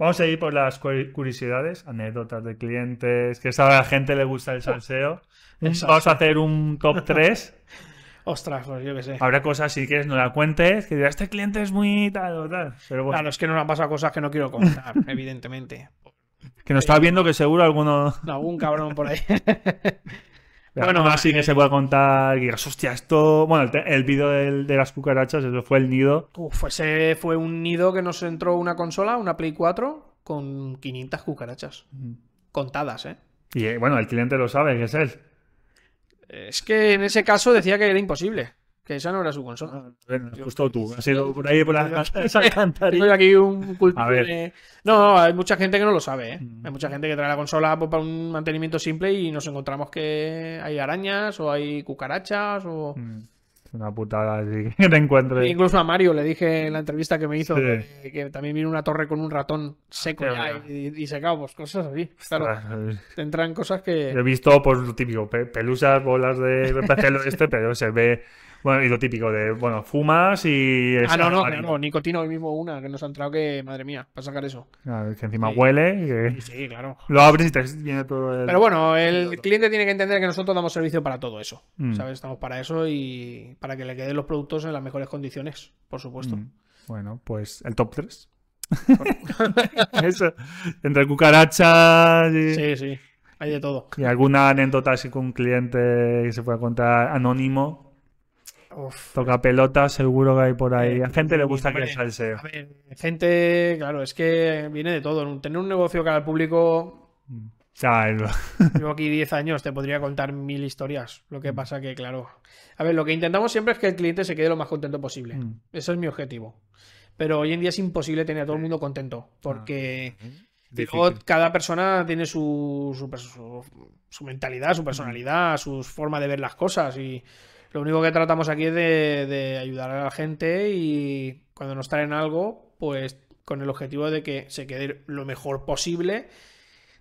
Vamos a ir por las curiosidades, anécdotas de clientes, que a la gente le gusta el salseo. Vamos a hacer un top 3. Ostras, pues yo qué sé. Habrá cosas, si quieres, no la cuentes, que dirás, este cliente es muy tal o tal. Pero bueno. Claro, es que nos han pasado cosas que no quiero contar, evidentemente. Que nos está eh, viendo que seguro alguno... algún cabrón por ahí. Bueno, así que eh, se puede contar y hostia, esto. Bueno, el, vídeo de, las cucarachas, eso fue el nido. fue un nido que nos entró una consola, una Play 4, con 500 cucarachas. Contadas, ¿eh? Y eh, bueno, el cliente lo sabe, que es él. Es que en ese caso decía que era imposible. Que esa no era su consola. Ah, bueno, justo tú. ha sido por ahí por las aquí un de... No, hay mucha gente que no lo sabe. ¿eh? Mm. Hay mucha gente que trae la consola pues, para un mantenimiento simple y nos encontramos que hay arañas o hay cucarachas o... Mm, una putada así que te encuentres. incluso a Mario le dije en la entrevista que me hizo que, también vino una torre con un ratón seco y, y, secado, pues cosas así. Claro, entran cosas que. he visto, pues lo típico, pelusas, bolas de este, pero se ve bueno, y lo típico de, bueno, fumas y... Ah, no, no, no, hoy mismo una que nos ha entrado que, madre mía, para sacar eso. que encima huele. Que... Sí, claro. Lo abres y te viene todo el... Pero bueno, el cliente tiene que entender que nosotros damos servicio para todo eso. Mm. ¿Sabes? Estamos para eso y para que le queden los productos en las mejores condiciones, por supuesto. Mm. Bueno, pues el top 3. Entre cucarachas y... Sí, sí. Hay de todo. Y alguna anécdota así con un cliente que se pueda contar anónimo. Toca pelota, seguro que hay por ahí. Eh, a gente le gusta que salseo. gente, claro, es que viene de todo. Tener un negocio cara al público. Claro. Mm. aquí 10 años te podría contar mil historias. Lo que mm. pasa que, claro. A ver, lo que intentamos siempre es que el cliente se quede lo más contento posible. Mm. Ese es mi objetivo. Pero hoy en día es imposible tener a todo el mundo contento. Porque. Ah, cada persona tiene su, su, mentalidad, su personalidad, su forma de ver las cosas y lo único que tratamos aquí es de, ayudar a la gente y cuando nos traen algo, pues con el objetivo de que se quede lo mejor posible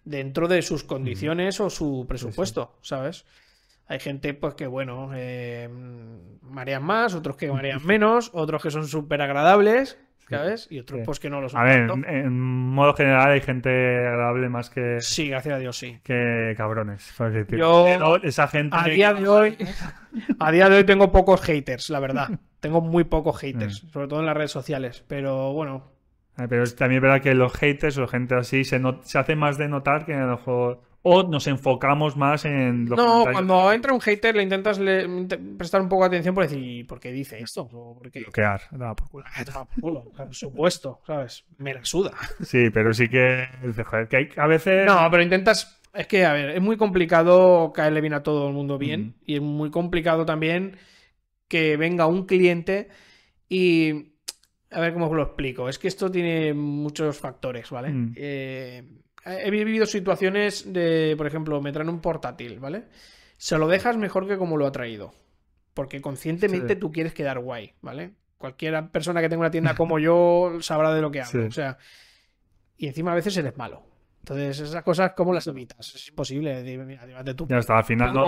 dentro de sus condiciones o su presupuesto, ¿sabes? Hay gente pues que, bueno, eh, marean más, otros que marean menos, otros que son súper agradables, y otros pues que no los son. A ver, en modo general hay gente agradable más que. Sí, gracias a Dios, sí. Que cabrones. Yo, esa gente. A día de hoy. a día de hoy tengo pocos haters, la verdad. tengo muy pocos haters, mm. sobre todo en las redes sociales. Pero bueno. Ah, pero también es verdad que los haters o gente así se, se hace más de notar que a lo mejor o nos enfocamos más en lo No, cuando entra un hater le intentas prestar un poco de atención por decir, ¿por qué dice esto? Bloquear, por culo. Ah, por supuesto, ¿sabes? Me la suda. Sí, pero sí que, que a veces... No, pero intentas... Es que, a ver, es muy complicado caerle bien a todo el mundo bien y es muy complicado también que venga un cliente y... A ver cómo os lo explico. Es que esto tiene muchos factores, ¿vale? Mm. Eh eh, he vivido situaciones de, por ejemplo, me traen un portátil, ¿vale? Se lo dejas mejor que como lo ha traído. Porque conscientemente tú quieres quedar guay, ¿vale? Cualquier persona que tenga una tienda como yo sabrá de lo que hablo. O sea, y encima a veces eres malo. Entonces, esas cosas, ¿cómo las evitas? Es imposible. tú. Ya está, al final no,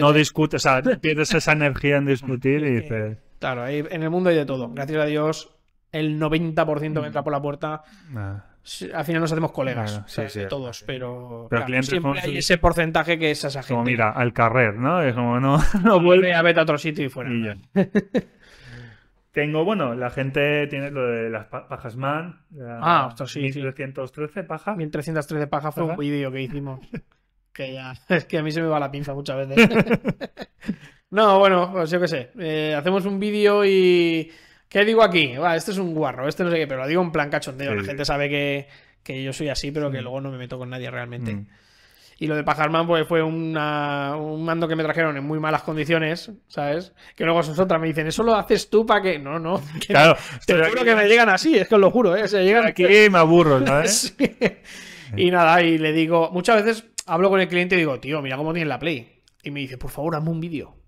no discutes, o sea, pierdes esa energía en discutir y dices. Claro, en el mundo hay de todo. Gracias a Dios, el 90% me mm. entra por la puerta al final nos hacemos colegas todos, pero, hay ese porcentaje que es esa gente. Como mira, al carrer, ¿no? Es como no, no vuelve a ver a otro sitio y fuera. Tengo, bueno, la gente tiene lo de las pajas man. ah, esto sí. 1313 paja. 1313 paja fue un vídeo que hicimos. que ya, es que a mí se me va la pinza muchas veces. no, bueno, pues yo qué sé. Eh, hacemos un vídeo y ¿Qué digo aquí? este es un guarro, este no sé qué, pero lo digo en plan cachondeo. La gente sabe que, yo soy así, pero que luego no me meto con nadie realmente. Mm. Y lo de Pajarman, pues fue un mando que me trajeron en muy malas condiciones, ¿sabes? Que luego sus otras me dicen, eso lo haces tú para que. No, no. claro. te juro que me llegan así, es que os lo juro, ¿eh? Se llegan. Aquí me aburro, ¿sabes? Eh? Y nada, y le digo, muchas veces hablo con el cliente y digo, tío, mira cómo tiene la Play. Y me dice, por favor, hazme un vídeo.